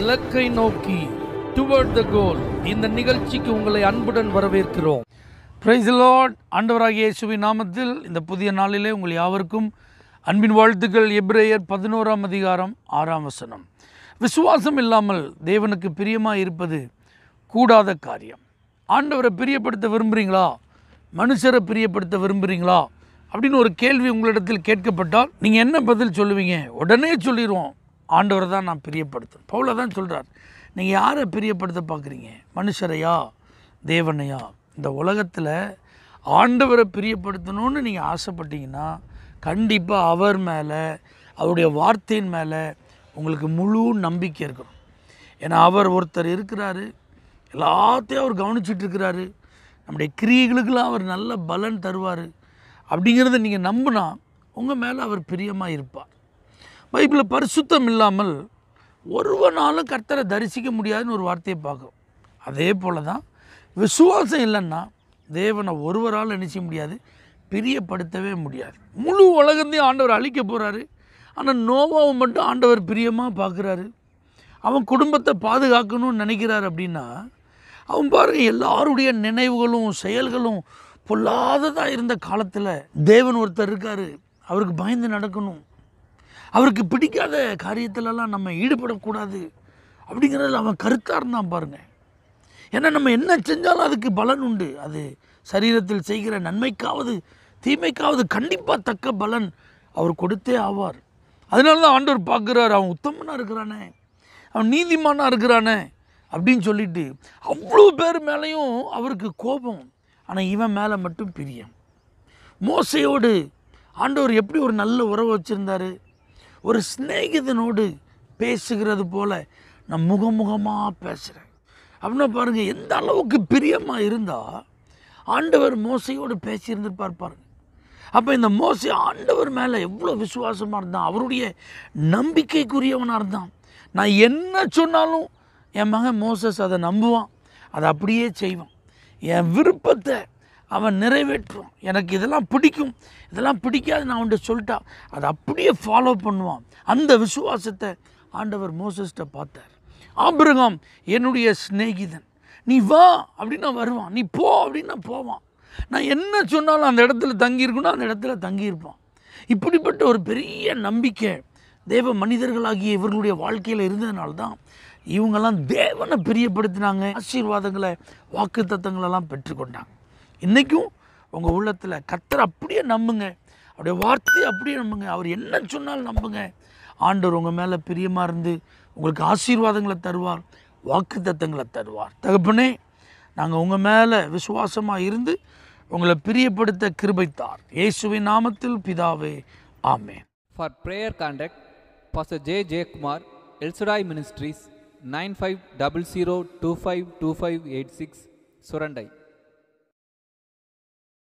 இலக்கை நோக்கி டுவர்ட் த கோல் இந்த நிகழ்ச்சிக்கு உங்களை அன்புடன் வரவேற்கிறோம் பிரைஸ் லார்ட் ஆண்டவராகிய இயேசுவி நாமத்தில் இந்த புதிய நாளிலே உங்கள் யாவருக்கும் அன்பின் வாழ்த்துக்கள் எப்ரேயர் பதினோராம் அதிகாரம் ஆறாம் வசனம் விசுவாசம் இல்லாமல் தேவனுக்கு பிரியமாக இருப்பது கூடாத காரியம் ஆண்டவரை பிரியப்படுத்த விரும்புகிறீங்களா மனுஷரை பிரியப்படுத்த விரும்புகிறீங்களா அப்படின்னு ஒரு கேள்வி உங்களிடத்தில் கேட்கப்பட்டால் நீங்கள் என்ன பதில் சொல்லுவீங்க உடனே சொல்லிடுவோம் ஆண்டவரை தான் நான் பிரியப்படுத்துகிறேன் பவுல தான் சொல்கிறார் நீங்கள் யாரை பிரியப்படுத்த பார்க்குறீங்க மனுஷரையா தேவனையா இந்த உலகத்தில் ஆண்டவரை பிரியப்படுத்தணும்னு நீங்கள் ஆசைப்பட்டீங்கன்னா கண்டிப்பாக அவர் மேலே அவருடைய வார்த்தையின் மேலே உங்களுக்கு முழு நம்பிக்கை இருக்கணும் ஏன்னா அவர் ஒருத்தர் இருக்கிறாரு எல்லாத்தையும் அவர் கவனிச்சிட்டு இருக்கிறாரு நம்முடைய கிரியைகளுக்கெல்லாம் அவர் நல்ல பலன் தருவார் அப்படிங்கிறத நீங்கள் நம்பினா உங்கள் மேலே அவர் பிரியமாக இருப்பார் பைபிளில் பரிசுத்தம் இல்லாமல் ஒருவனாலும் கர்த்தரை தரிசிக்க முடியாதுன்னு ஒரு வார்த்தையை பார்க்கும் அதே போல் தான் விசுவாசம் இல்லைன்னா தேவனை ஒருவரால் நினைச்சிக்க முடியாது பிரியப்படுத்தவே முடியாது முழு உலகத்தையும் ஆண்டவர் அழிக்க போகிறாரு ஆனால் நோவாவை மட்டும் ஆண்டவர் பிரியமாக பார்க்குறாரு அவன் குடும்பத்தை பாதுகாக்கணும்னு நினைக்கிறார் அப்படின்னா அவன் பாருங்க எல்லாருடைய நினைவுகளும் செயல்களும் பொல்லாததாக இருந்த காலத்தில் தேவன் ஒருத்தர் இருக்கார் அவருக்கு பயந்து நடக்கணும் அவருக்கு பிடிக்காத காரியத்திலலாம் நம்ம ஈடுபடக்கூடாது அப்படிங்கிறதுல அவன் கருத்தாக இருந்தான் பாருங்கள் ஏன்னா நம்ம என்ன செஞ்சாலும் அதுக்கு பலன் உண்டு அது சரீரத்தில் செய்கிற நன்மைக்காவது தீமைக்காவது கண்டிப்பாக தக்க பலன் அவர் கொடுத்தே ஆவார் அதனால தான் ஆண்டவர் பார்க்குறாரு அவன் உத்தமனாக இருக்கிறானே அவன் நீதிமானாக இருக்கிறானே அப்படின்னு சொல்லிட்டு அவ்வளோ பேர் மேலேயும் அவருக்கு கோபம் ஆனால் இவன் மேலே மட்டும் பிரியம் மோசையோடு ஆண்டவர் எப்படி ஒரு நல்ல உறவை வச்சுருந்தாரு ஒரு சிநேகிதனோடு பேசுகிறது போல் நான் முகமுகமாக பேசுகிறேன் அப்படின்னா பாருங்கள் எந்த அளவுக்கு பிரியமாக இருந்தால் ஆண்டவர் மோசையோடு பேசியிருந்திருப்பார் பாருங்கள் அப்போ இந்த மோசை ஆண்டவர் மேலே எவ்வளோ விசுவாசமாக இருந்தான் அவருடைய நம்பிக்கைக்குரியவனாக இருந்தான் நான் என்ன சொன்னாலும் என் மகன் மோசஸ் அதை நம்புவான் அதை அப்படியே செய்வான் என் விருப்பத்தை அவன் நிறைவேற்றும் எனக்கு இதெல்லாம் பிடிக்கும் இதெல்லாம் பிடிக்காது நான் அவன்கிட்ட சொல்லிட்டான் அதை அப்படியே ஃபாலோ பண்ணுவான் அந்த விசுவாசத்தை ஆண்டவர் மோசஸ்ட்டை பார்த்தார் ஆபிரகாம் என்னுடைய சிநேகிதன் நீ வா அப்படின்னா வருவான் நீ போ அப்படின்னா போவான் நான் என்ன சொன்னாலும் அந்த இடத்துல தங்கியிருக்கணும் அந்த இடத்துல தங்கியிருப்பான் இப்படிப்பட்ட ஒரு பெரிய நம்பிக்கை தேவ மனிதர்களாகிய இவர்களுடைய வாழ்க்கையில் இருந்ததுனால தான் இவங்கெல்லாம் தேவனை பிரியப்படுத்தினாங்க ஆசீர்வாதங்களை வாக்கு தத்தங்களெல்லாம் பெற்றுக்கொண்டாங்க இன்றைக்கும் உங்கள் உள்ளத்தில் கத்தரை அப்படியே நம்புங்க அவருடைய வார்த்தையை அப்படியே நம்புங்க அவர் என்ன சொன்னாலும் நம்புங்க ஆண்டவர் உங்கள் மேலே பிரியமாக இருந்து உங்களுக்கு ஆசீர்வாதங்களை தருவார் வாக்கு தத்தங்களை தருவார் தகப்பனே நாங்கள் உங்கள் மேலே விசுவாசமாக இருந்து உங்களை பிரியப்படுத்த கிருபைத்தார் இயேசுவின் நாமத்தில் பிதாவே ஆமே for prayer contact pastor J Jeyakumar El Shaddai ministries nine five double zero two five two five eight six Surandai